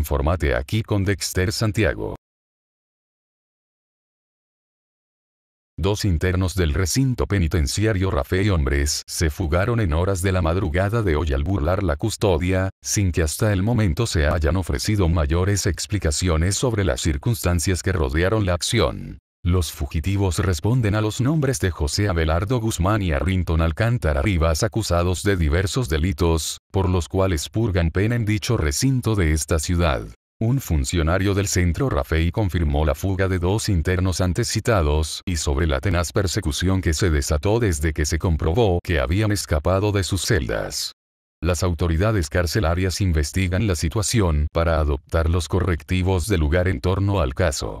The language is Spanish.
Informate aquí con Dexter Santiago. Dos internos del recinto penitenciario Rafe y Hombres se fugaron en horas de la madrugada de hoy al burlar la custodia, sin que hasta el momento se hayan ofrecido mayores explicaciones sobre las circunstancias que rodearon la acción. Los fugitivos responden a los nombres de José Abelardo Guzmán y Arrington Alcántara Rivas acusados de diversos delitos, por los cuales purgan pena en dicho recinto de esta ciudad. Un funcionario del centro Rafei confirmó la fuga de dos internos antes citados y sobre la tenaz persecución que se desató desde que se comprobó que habían escapado de sus celdas. Las autoridades carcelarias investigan la situación para adoptar los correctivos de lugar en torno al caso.